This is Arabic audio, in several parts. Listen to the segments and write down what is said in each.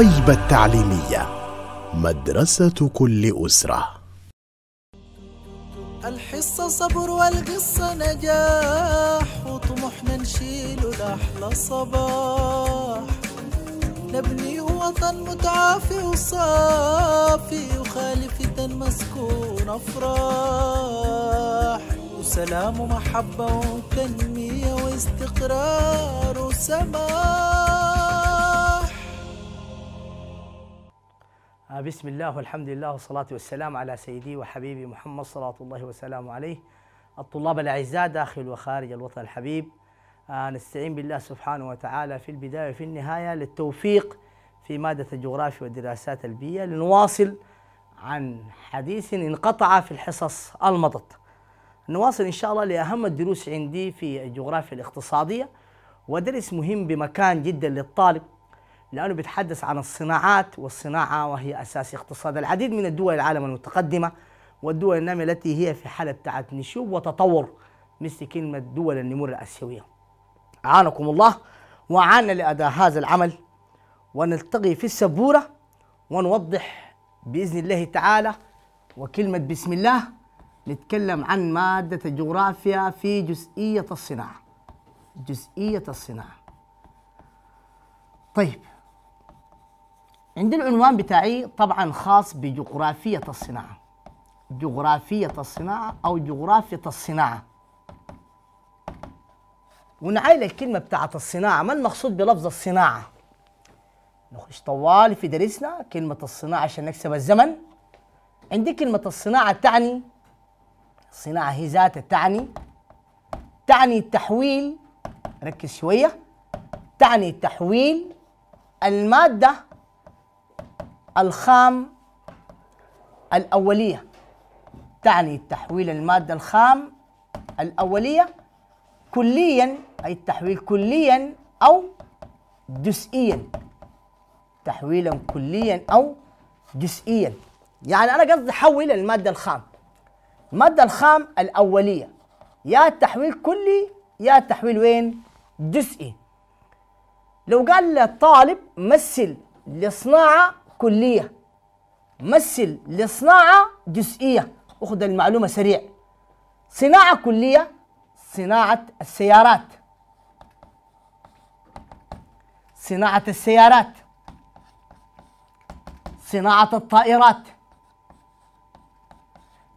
الطيبة التعليمية مدرسة كل أسرة الحصة صبر والقصة نجاح وطموحنا نشيله لأحلى صباح نبني وطن متعافي وصافي وخالفة مسكون أفراح وسلام ومحبة وتنمية واستقرار وسماح آه، بسم الله والحمد لله والصلاة والسلام على سيدي وحبيبي محمد صلاة الله وسلامه عليه الطلاب الأعزاء داخل وخارج الوطن الحبيب آه، نستعين بالله سبحانه وتعالى في البداية وفي النهاية للتوفيق في مادة الجغرافيا والدراسات البيئية لنواصل عن حديث انقطع في الحصص المضت نواصل إن شاء الله لأهم الدروس عندي في الجغرافيا الاقتصادية ودرس مهم بمكان جدا للطالب لأنه بيتحدث عن الصناعات والصناعة وهي أساس اقتصاد العديد من الدول العالم المتقدمة والدول النامية التي هي في حالة بتاعت نشوب وتطور مثل كلمة دول النمور الآسيوية أعانكم الله وعانا لأداء هذا العمل ونلتقي في السبورة ونوضح بإذن الله تعالى وكلمة بسم الله نتكلم عن مادة الجغرافيا في جزئية الصناعة جزئية الصناعة طيب عند العنوان بتاعي طبعا خاص بجغرافية الصناعة جغرافية الصناعة أو جغرافية الصناعة ونعايل الكلمة بتاعت الصناعة ما المقصود بلفظ الصناعة نخش طوال في درسنا كلمة الصناعة عشان نكسب الزمن عندي كلمة الصناعة تعني الصناعة هي ذاتها تعني تعني التحويل ركز شوية تعني تحويل المادة الخام الأولية تعني تحويل المادة الخام الأولية كليا أي التحويل كليا أو جزئيا تحويلا كليا أو جزئيا يعني أنا قصدي حول المادة الخام المادة الخام الأولية يا تحويل كلي يا تحويل وين جزئي لو قال للطالب مثل لصناعة كلية مثل لصناعة جزئية أخذ المعلومة سريع صناعة كلية صناعة السيارات صناعة السيارات صناعة الطائرات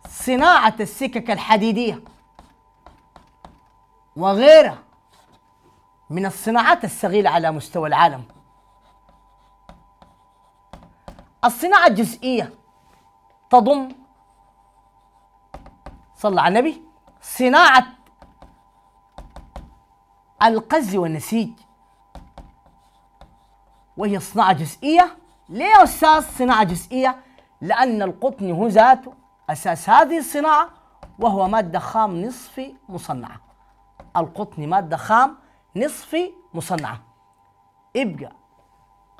صناعة السكك الحديدية وغيرها من الصناعات الصغيرة على مستوى العالم الصناعة الجزئية تضم صلى على النبي صناعة القز والنسيج وهي صناعة جزئية ليه أستاذ صناعة جزئية؟ لأن القطن هو ذاته أساس هذه الصناعة وهو مادة خام نصفي مصنعة القطن مادة خام نصفي مصنعة يبقى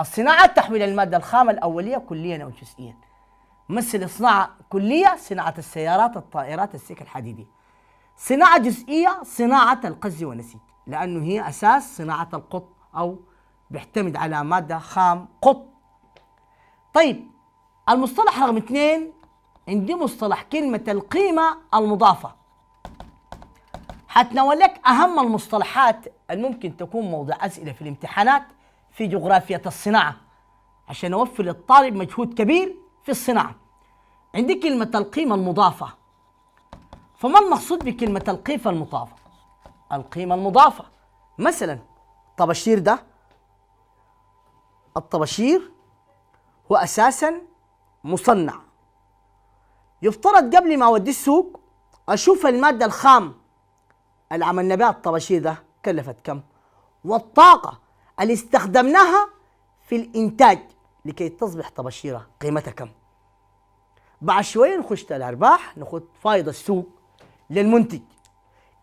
الصناعة تحويل المادة الخام الأولية كليا أو جزئيا مثل صناعة كلية صناعة السيارات الطائرات السكك الحديدي صناعة جزئية صناعة القز والنسيج لأنه هي أساس صناعة القط أو بيعتمد على مادة خام قط طيب المصطلح رقم اثنين عندي مصطلح كلمة القيمة المضافة حتناول لك أهم المصطلحات الممكن تكون موضع أسئلة في الامتحانات في جغرافية الصناعة عشان أوفر للطالب مجهود كبير في الصناعة عندي كلمة القيمة المضافة فما المقصود بكلمة القيمة المضافة؟ القيمة المضافة مثلا الطباشير ده الطباشير هو أساسا مصنع يفترض قبل ما أوديه السوق أشوف المادة الخام اللي عملنا بها الطباشير ده كلفت كم والطاقة اللي استخدمناها في الإنتاج لكي تصبح طباشيرة قيمتها كم بعد شوية نخش الأرباح ناخذ فائض السوق للمنتج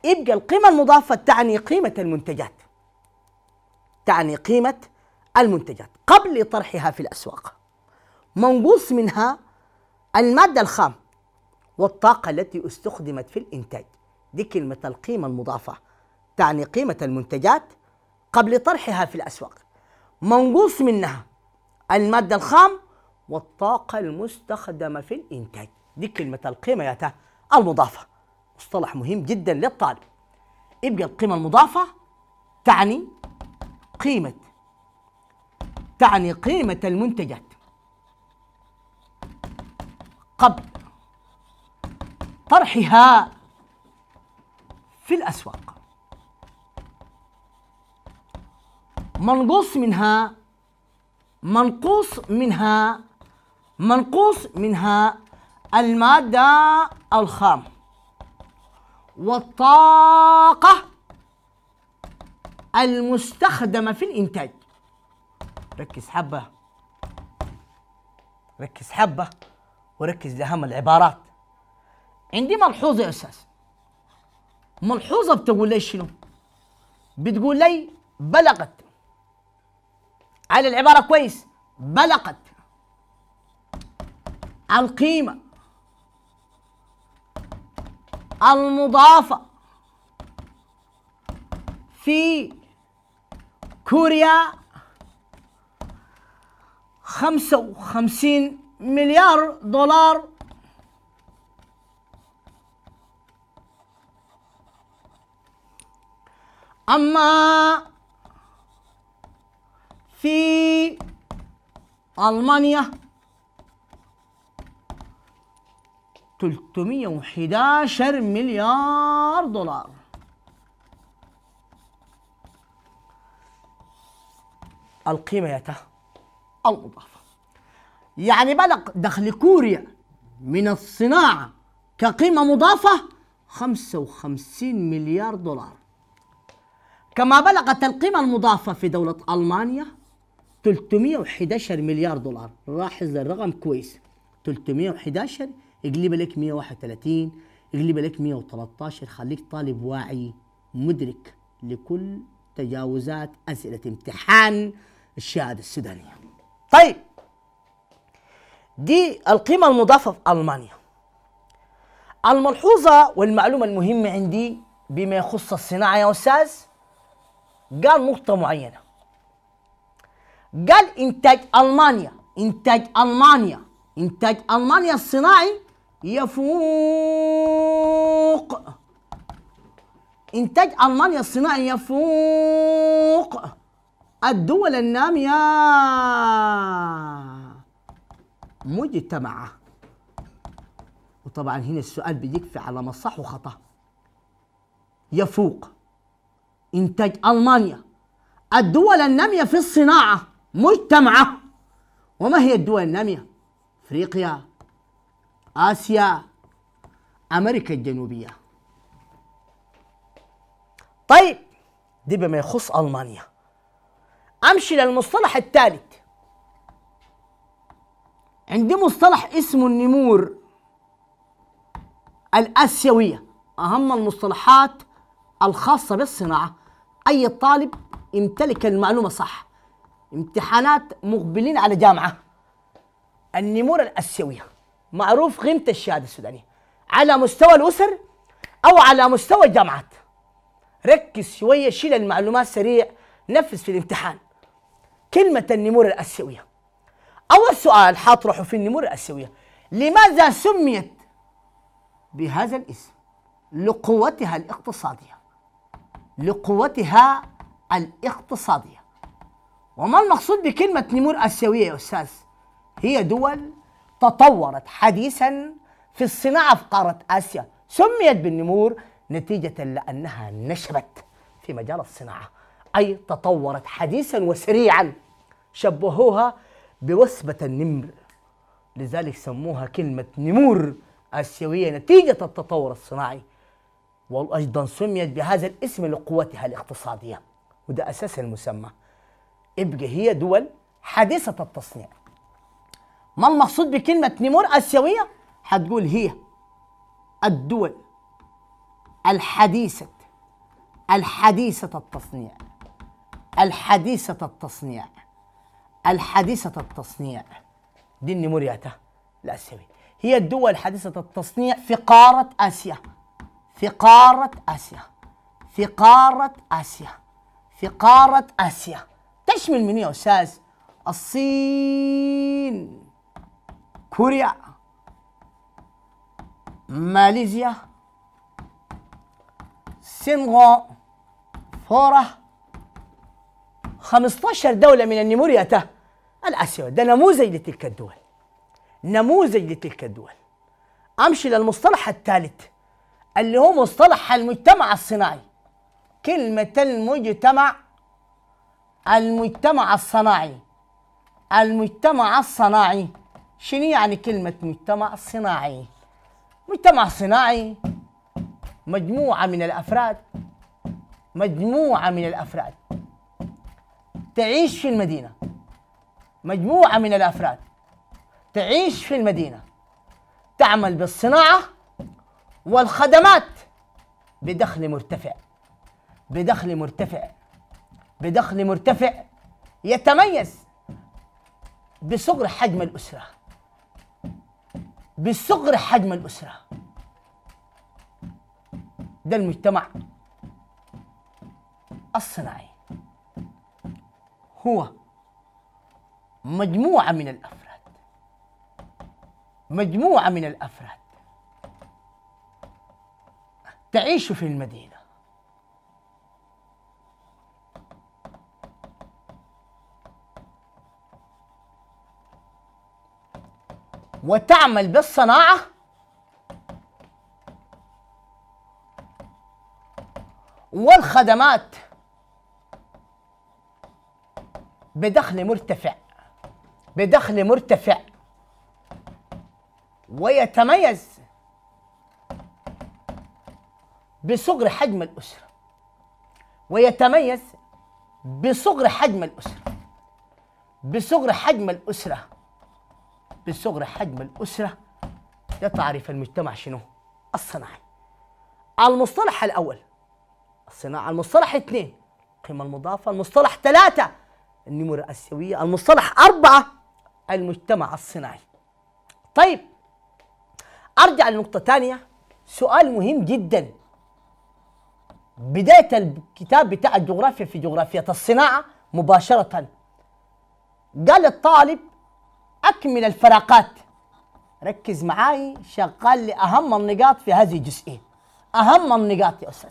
يبقى القيمة المضافة تعني قيمة المنتجات تعني قيمة المنتجات قبل طرحها في الأسواق منقوص منها المادة الخام والطاقة التي استخدمت في الإنتاج دي كلمة القيمة المضافة تعني قيمة المنتجات قبل طرحها في الأسواق منقوص منها المادة الخام والطاقة المستخدمة في الإنتاج دي كلمة القيمة يا المضافة مصطلح مهم جدا للطالب يبقى القيمة المضافة تعني قيمة تعني قيمة المنتجات قبل طرحها في الأسواق منقوص منها منقوص منها منقوص منها المادة الخام والطاقة المستخدمة في الإنتاج ركز حبة ركز حبة وركز لأهم العبارات عندي ملحوظة يا أستاذ ملحوظة بتقول لي شنو؟ بتقول لي بلغت على العبارة كويس بلغت القيمة المضافة في كوريا خمسة وخمسين مليار دولار أما في ألمانيا 311 مليار دولار القيمة المضافة يعني بلغ دخل كوريا من الصناعة كقيمة مضافة 55 مليار دولار كما بلغت القيمة المضافة في دولة ألمانيا 311 مليار دولار لاحظ الرقم كويس 311 اقلب لك 131 اقلب لك 113 خليك طالب واعي مدرك لكل تجاوزات أسئلة امتحان الشهادة السودانية طيب دي القيمة المضافة في ألمانيا الملحوظة والمعلومة المهمة عندي بما يخص الصناعة يا أستاذ قال نقطة معينة قال انتاج المانيا انتاج المانيا انتاج المانيا الصناعي يفوق انتاج المانيا الصناعي يفوق الدول الناميه مجتمعه وطبعا هنا السؤال بيجيك في على مصح وخطا يفوق انتاج المانيا الدول الناميه في الصناعه مجتمعة وما هي الدول النامية؟ أفريقيا آسيا أمريكا الجنوبية طيب دي بما يخص ألمانيا أمشي للمصطلح الثالث عندي مصطلح اسمه النمور الآسيوية أهم المصطلحات الخاصة بالصناعة أي طالب يمتلك المعلومة صح امتحانات مقبلين على جامعه النمور الاسيويه معروف قيمه الشهاده السودانيه على مستوى الاسر او على مستوى الجامعات ركز شويه شيل المعلومات سريع نفذ في الامتحان كلمه النمور الاسيويه اول سؤال حاطرحه في النمور الاسيويه لماذا سميت بهذا الاسم لقوتها الاقتصاديه لقوتها الاقتصاديه وما المقصود بكلمة نمور آسيوية يا أستاذ؟ هي دول تطورت حديثا في الصناعة في قارة آسيا سميت بالنمور نتيجة لأنها نشبت في مجال الصناعة أي تطورت حديثا وسريعا شبهوها بوثبة النمر لذلك سموها كلمة نمور آسيوية نتيجة التطور الصناعي وأيضا سميت بهذا الاسم لقوتها الاقتصادية وده أساس المسمى ابقى هي دول حديثة التصنيع ما المقصود بكلمة نمور آسيوية؟ هتقول هي الدول الحديثة الحديثة التصنيع الحديثة التصنيع الحديثة التصنيع دي النمورياتا الآسيوية هي الدول حديثة التصنيع في قارة آسيا في قارة آسيا في قارة آسيا في قارة آسيا تشمل من يا أستاذ؟ الصين كوريا ماليزيا سنغافورة 15 دولة من النمورية الآسيوية ده نموذج لتلك الدول نموذج لتلك الدول أمشي للمصطلح الثالث اللي هو مصطلح المجتمع الصناعي كلمة المجتمع المجتمع الصناعي المجتمع الصناعي شنو يعني كلمة مجتمع صناعي؟ مجتمع صناعي مجموعة من الأفراد مجموعة من الأفراد تعيش في المدينة مجموعة من الأفراد تعيش في المدينة تعمل بالصناعة والخدمات بدخل مرتفع بدخل مرتفع بدخل مرتفع يتميز بصغر حجم الأسرة بصغر حجم الأسرة ده المجتمع الصناعي هو مجموعة من الأفراد مجموعة من الأفراد تعيش في المدينة وتعمل بالصناعة والخدمات بدخل مرتفع بدخل مرتفع ويتميز بصغر حجم الأسرة ويتميز بصغر حجم الأسرة بصغر حجم الأسرة بالصغر حجم الأسرة ده تعريف المجتمع شنو؟ الصناعي المصطلح الأول الصناعة المصطلح اثنين القيمة المضافة المصطلح ثلاثة النمو الآسيوية، المصطلح أربعة المجتمع الصناعي طيب أرجع لنقطة ثانية سؤال مهم جدا بداية الكتاب بتاع الجغرافيا في جغرافية الصناعة مباشرة قال الطالب من الفراقات ركز معاي شغال لأهم النقاط في هذه الجزئية أهم النقاط يا أستاذ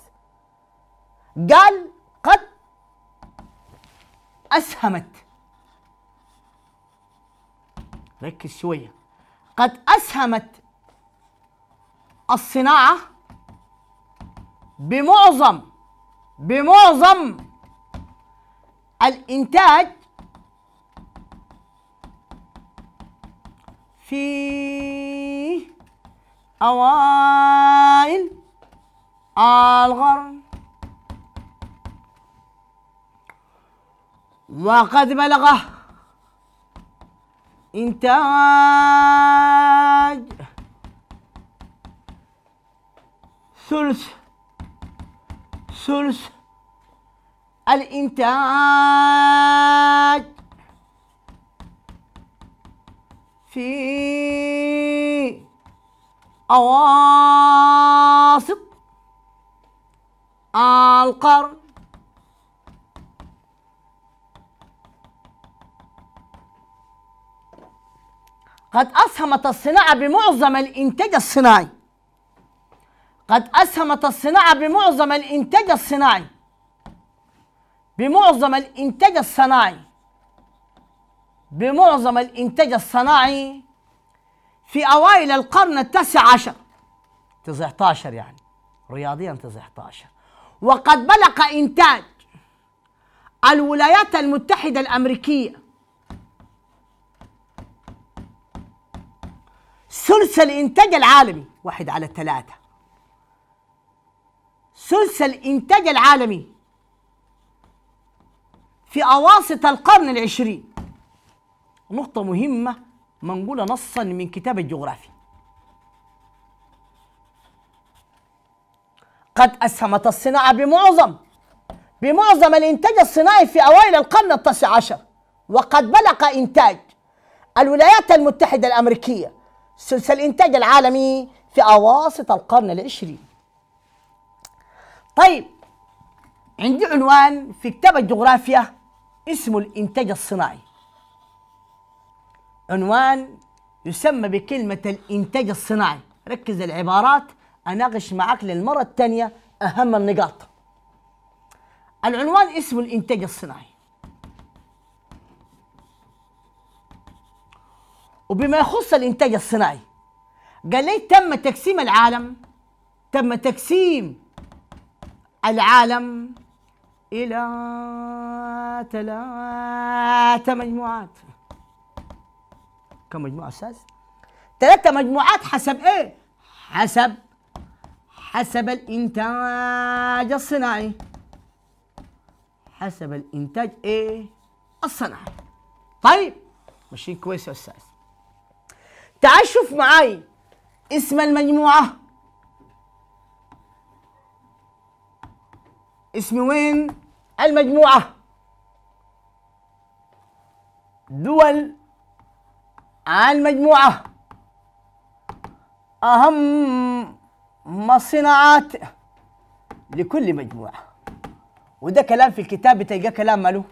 قال قد أسهمت ركز شوية قد أسهمت الصناعة بمعظم بمعظم الإنتاج في أوائل الغر وقد بلغه إنتاج ثلث ثلث الإنتاج في أواسط القرن قد أسهمت الصناعة بمعظم الإنتاج الصناعي قد أسهمت الصناعة بمعظم الإنتاج الصناعي بمعظم الإنتاج الصناعي بمعظم الإنتاج الصناعي في أوائل القرن التاسع عشر 19 يعني رياضيا 19 وقد بلغ إنتاج الولايات المتحدة الأمريكية ثلث الإنتاج العالمي واحد على ثلاثة ثلث الإنتاج العالمي في أواسط القرن العشرين نقطة مهمة منقولة نصا من كتاب الجغرافي قد أسهمت الصناعة بمعظم بمعظم الإنتاج الصناعي في أوائل القرن التاسع عشر وقد بلغ إنتاج الولايات المتحدة الأمريكية ثلث الإنتاج العالمي في أواسط القرن العشرين طيب عندي عنوان في كتاب الجغرافيا اسمه الإنتاج الصناعي عنوان يسمى بكلمة الإنتاج الصناعي ركز العبارات أناقش معك للمرة الثانية أهم النقاط العنوان اسمه الإنتاج الصناعي وبما يخص الإنتاج الصناعي قال لي تم تقسيم العالم تم تقسيم العالم إلى ثلاثة مجموعات كمجموعة استاذ ثلاثة مجموعات حسب ايه حسب حسب الانتاج الصناعي حسب الانتاج ايه الصناعي طيب ماشيين كويس يا استاذ تعال شوف معاي اسم المجموعة اسم وين المجموعة دول عن مجموعة أهم الصناعات لكل مجموعة وده كلام في الكتاب بتلقى كلام ماله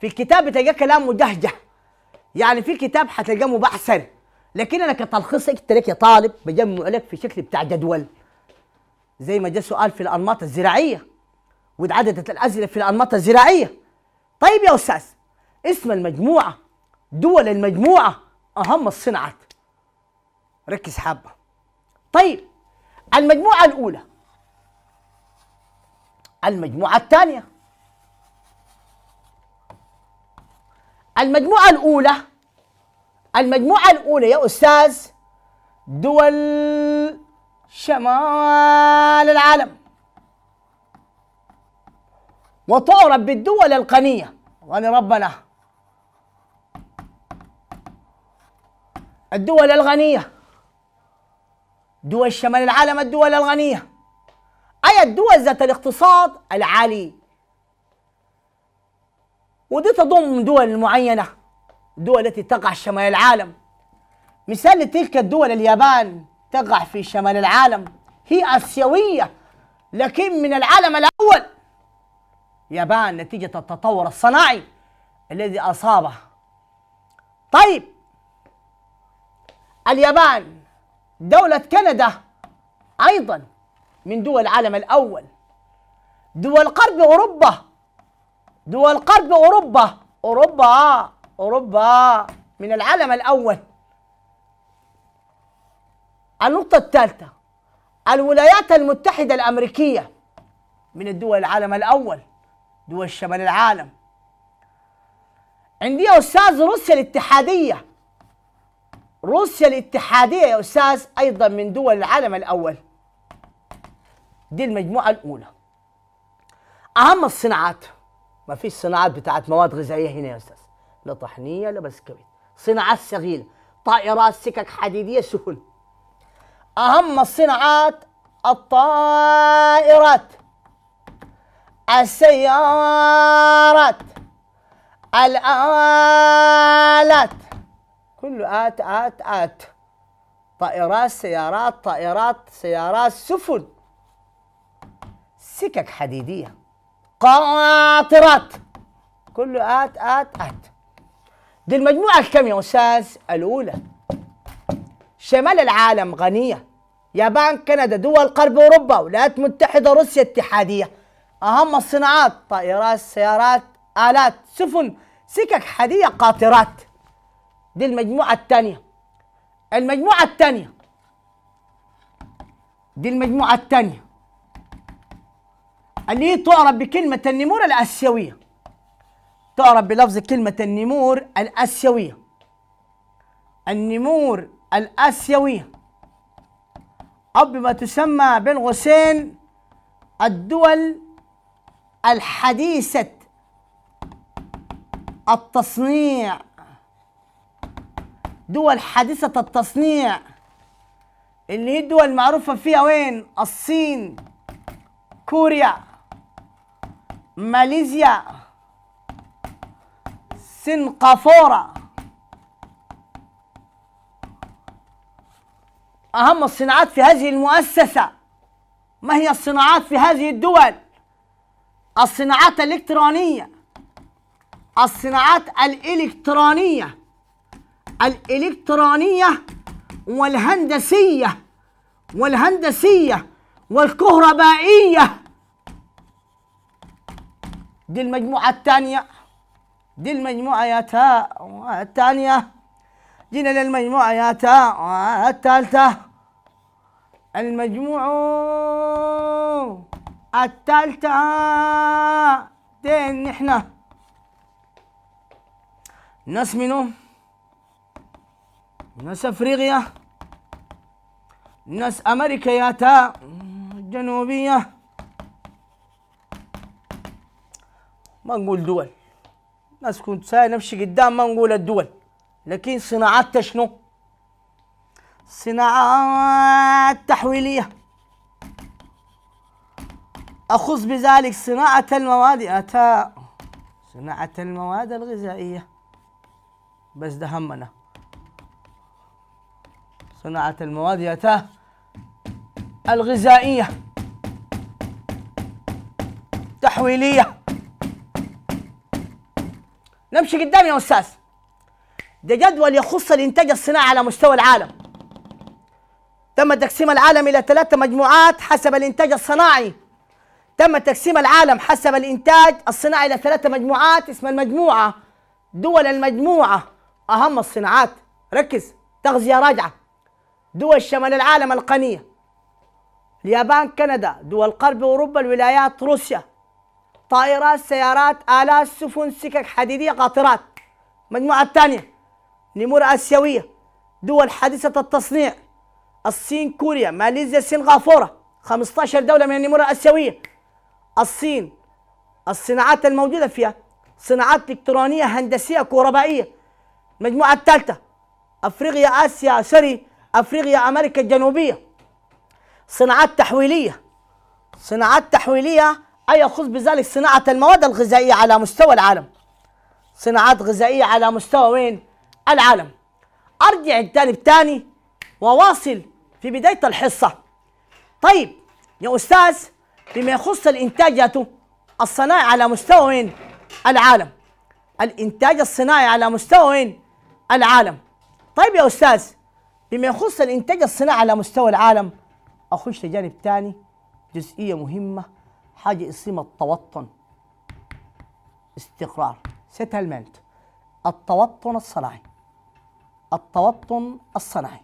في الكتاب بتلقى كلام مدهجة يعني في الكتاب حتلقاه مبعثر لكن انا كتلخيص قلت لك يا طالب بجمع لك في شكل بتاع جدول زي ما جاء سؤال في الانماط الزراعيه واتعددت الاسئله في الانماط الزراعيه طيب يا استاذ اسم المجموعه دول المجموعة أهم الصناعات ركز حبة طيب المجموعة الأولى المجموعة الثانية المجموعة الأولى المجموعة الأولى يا أستاذ دول شمال العالم وتعرف بالدول القنية غني ربنا الدول الغنية دول شمال العالم الدول الغنية أي الدول ذات الاقتصاد العالي ودي تضم دول معينة الدول التي تقع شمال العالم مثال لتلك الدول اليابان تقع في شمال العالم هي آسيوية لكن من العالم الأول يابان نتيجة التطور الصناعي الذي أصابه طيب اليابان دولة كندا أيضا من دول العالم الأول دول قرب أوروبا دول قرب أوروبا أوروبا أوروبا من العالم الأول النقطة الثالثة الولايات المتحدة الأمريكية من الدول العالم الأول دول شمال العالم عندي أستاذ روسيا الاتحادية روسيا الاتحادية يا أستاذ أيضا من دول العالم الأول دي المجموعة الأولى أهم الصناعات ما فيش صناعات بتاعت مواد غذائية هنا يا أستاذ لا طحنية لا بسكويت صناعات صغيرة طائرات سكك حديدية سهل أهم الصناعات الطائرات السيارات الآلات كله آت آت آت طائرات سيارات طائرات سيارات سفن سكك حديدية قاطرات كله آت آت آت دي المجموعة الكم يا أستاذ؟ الأولى شمال العالم غنية يابان كندا دول قرب أوروبا ولايات متحدة روسيا اتحادية أهم الصناعات طائرات سيارات آلات سفن سكك حديدية قاطرات دي المجموعة الثانية المجموعة الثانية دي المجموعة الثانية اللي هي تعرف بكلمة النمور الآسيوية تعرف بلفظ كلمة النمور الآسيوية النمور الآسيوية أو بما تسمى بين قوسين الدول الحديثة التصنيع دول حديثة التصنيع اللي هي الدول المعروفة فيها وين؟ الصين كوريا ماليزيا سنغافورة أهم الصناعات في هذه المؤسسة ما هي الصناعات في هذه الدول؟ الصناعات الإلكترونية الصناعات الإلكترونية الإلكترونية والهندسية والهندسية والكهربائية دي المجموعة الثانية دي المجموعة يا تاء الثانية جينا للمجموعة يا تاء الثالثة المجموعة الثالثة دين نحن ناس ناس أفريقيا ناس أمريكا ياتا جنوبية ما نقول دول ناس كنت ساي نمشي قدام ما نقول الدول لكن صناعات شنو صناعات تحويلية أخص بذلك صناعة المواد أتا صناعة المواد الغذائية بس ده همنا صناعة المواد ياتاه الغذائية تحويلية نمشي قدام يا أستاذ ده جدول يخص الإنتاج الصناعي على مستوى العالم تم تقسيم العالم إلى ثلاثة مجموعات حسب الإنتاج الصناعي تم تقسيم العالم حسب الإنتاج الصناعي إلى ثلاثة مجموعات اسم المجموعة دول المجموعة أهم الصناعات ركز تغذية راجعة دول شمال العالم القنية اليابان كندا دول قرب أوروبا الولايات روسيا طائرات سيارات آلات سفن سكك حديدية قاطرات مجموعة ثانية نمور آسيوية دول حديثة التصنيع الصين كوريا ماليزيا سنغافورة 15 دولة من النمور الآسيوية الصين الصناعات الموجودة فيها صناعات إلكترونية هندسية كهربائية مجموعة الثالثة أفريقيا آسيا سوري افريقيا امريكا الجنوبيه صناعات تحويليه صناعات تحويليه اي يخص بذلك صناعه المواد الغذائيه على مستوى العالم صناعات غذائيه على مستوى وين العالم ارجع الجانب الثاني وواصل في بدايه الحصه طيب يا استاذ بما يخص الانتاج الصناعي على مستوى وين العالم الانتاج الصناعي على مستوى وين العالم طيب يا استاذ بما يخص الانتاج الصناعي على مستوى العالم اخش لجانب ثاني جزئيه مهمه حاجه اسمها التوطن استقرار سيتلمنت التوطن الصناعي التوطن الصناعي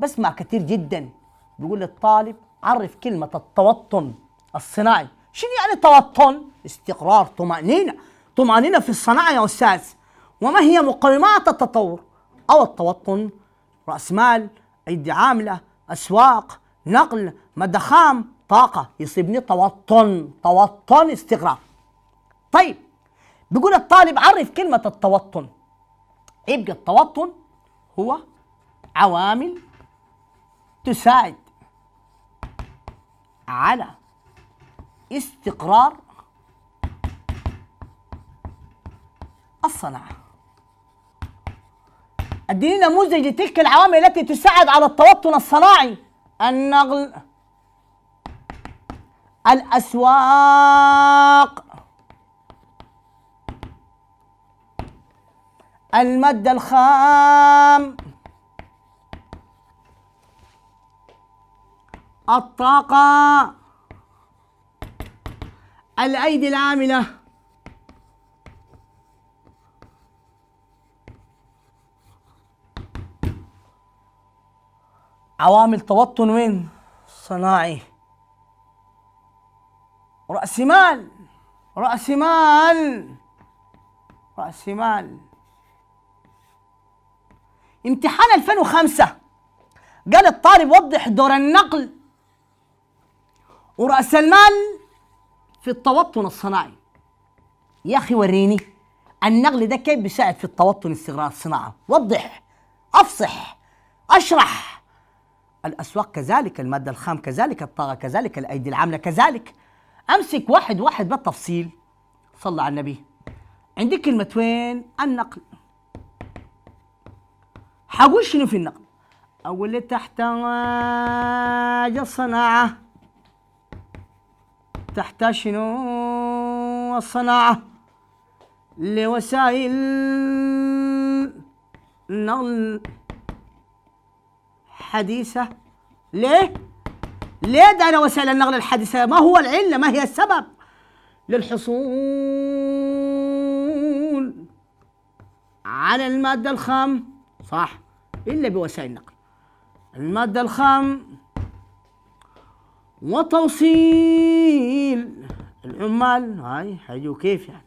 بسمع كثير جدا بيقول للطالب عرف كلمة التوطن الصناعي شنو يعني توطن؟ استقرار طمأنينة طمأنينة في الصناعة يا أستاذ وما هي مقومات التطور أو التوطن رأس مال أيدي عاملة أسواق نقل مدى طاقة يصيبني توطن توطن استغراق طيب بيقول الطالب عرف كلمة التوطن يبقى التوطن هو عوامل تساعد على استقرار الصناعه اديني نموذج لتلك العوامل التي تساعد على التوطن الصناعي النقل الأسواق المادة الخام الطاقة الأيدي العاملة عوامل توطن وين صناعي رأس مال رأس مال رأس مال امتحان 2005 قال الطالب وضح دور النقل ورأس المال في التوطن الصناعي يا أخي وريني النقل ده كيف بيساعد في التوطن استغلال الصناعة وضح أفصح أشرح الأسواق كذلك المادة الخام كذلك الطاقة كذلك الأيدي العاملة كذلك أمسك واحد واحد بالتفصيل صلى على النبي عندي كلمة وين النقل حقول شنو في النقل أول تحتاج الصناعة تحتاج شنو الصناعة لوسائل نقل الحديثه ليه؟ ليه ده أنا وسائل النقل الحديثة ما هو العلة ما هي السبب للحصول على المادة الخام صح إلا بوسائل النقل المادة الخام وتوصيل العمال هاي حيجوا كيف يعني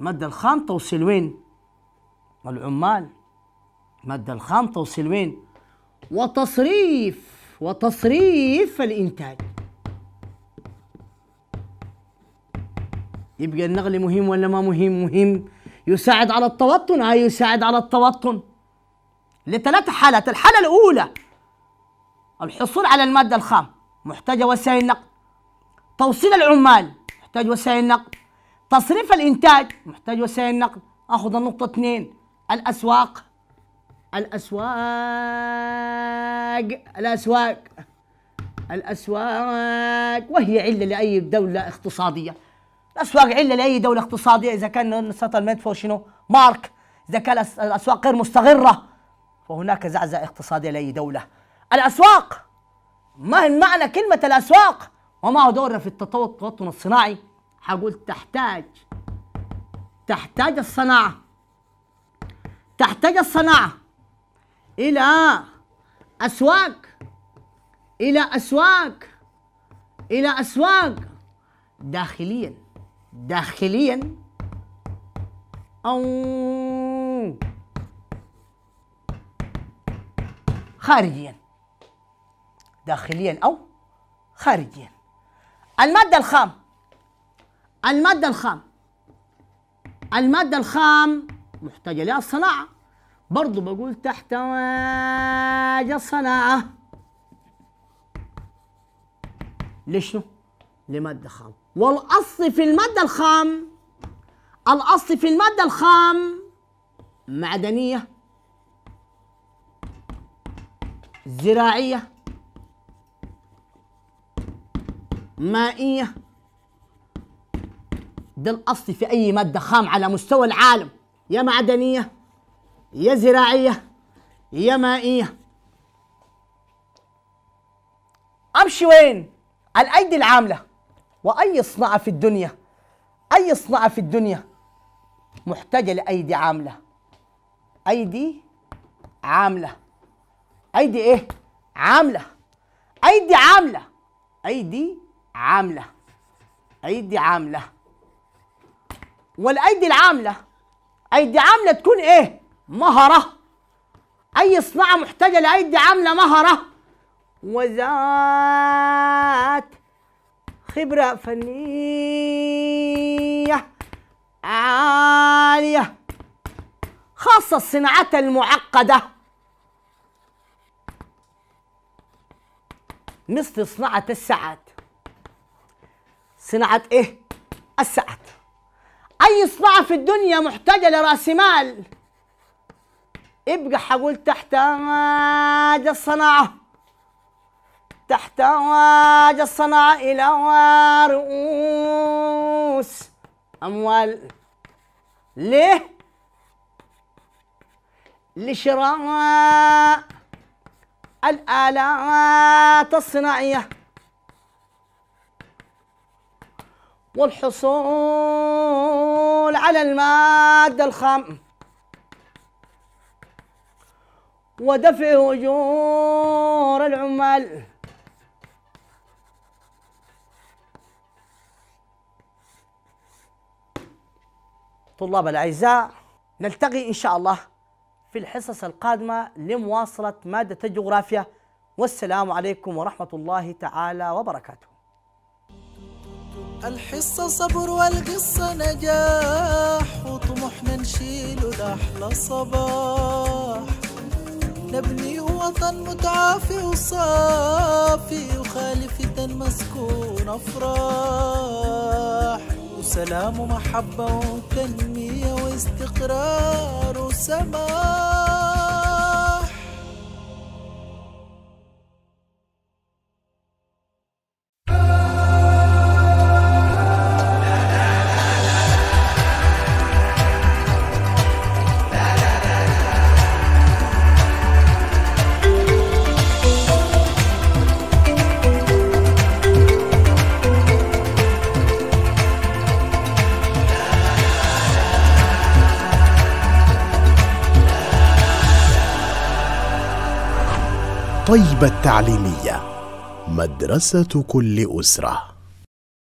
المادة الخام توصيل وين؟ العمال المادة الخام توصل وين؟ وتصريف وتصريف الإنتاج يبقى النقل مهم ولا ما مهم؟ مهم يساعد على التوطن؟ أي آه، يساعد على التوطن لثلاث حالات، الحالة الأولى الحصول على المادة الخام محتاجة وسائل نقل توصيل العمال محتاج وسائل نقل تصريف الإنتاج محتاج وسائل نقل أخذ النقطة اثنين الأسواق الأسواق الأسواق الأسواق وهي علة لأي دولة اقتصادية الأسواق علة لأي دولة اقتصادية إذا كان سيتلمنت فور شنو مارك إذا كان الأسواق غير مستقرة فهناك زعزعة اقتصادية لأي دولة الأسواق ما هي معنى كلمة الأسواق وما هو دورها في التطور التوطن الصناعي حقول تحتاج تحتاج الصناعة تحتاج الصناعة إلى أسواق إلى أسواق إلى أسواق داخليا داخليا أو خارجيا داخليا أو خارجيا المادة الخام المادة الخام المادة الخام محتاجة لها الصناعة برضو بقول تحتاج الصناعة لشنو؟ لمادة خام والأصل في المادة الخام الأصل في المادة الخام معدنية زراعية مائية ده الأصل في أي مادة خام على مستوى العالم يا معدنية يا زراعية يا مائية أمشي وين؟ الأيدي العاملة وأي صناعة في الدنيا أي صناعة في الدنيا محتاجة لأيدي عاملة أيدي عاملة أيدي إيه؟ عاملة أيدي عاملة أيدي عاملة أيدي عاملة والأيدي العاملة أيدي عاملة تكون إيه؟ مهرة أي صناعة محتاجة لأيدي عاملة مهرة وذات خبرة فنية عالية خاصة الصناعات المعقدة مثل صناعة الساعات صناعة إيه؟ الساعات أي صناعة في الدنيا محتاجة لرأس مال ابقى حقول تحتاج الصناعة تحتاج الصناعة إلى رؤوس أموال ليه؟ لشراء الآلات الصناعية والحصول على المادة الخام ودفع أجور العمال طلاب الأعزاء نلتقي إن شاء الله في الحصص القادمة لمواصلة مادة الجغرافيا والسلام عليكم ورحمة الله تعالى وبركاته الحصة صبر والقصة نجاح وطموحنا نشيله لأحلى صباح نبني وطن متعافي وصافي وخالي فتن مسكون أفراح وسلام ومحبة وتنمية واستقرار وسماح طيبة التعليمية مدرسة كل أسرة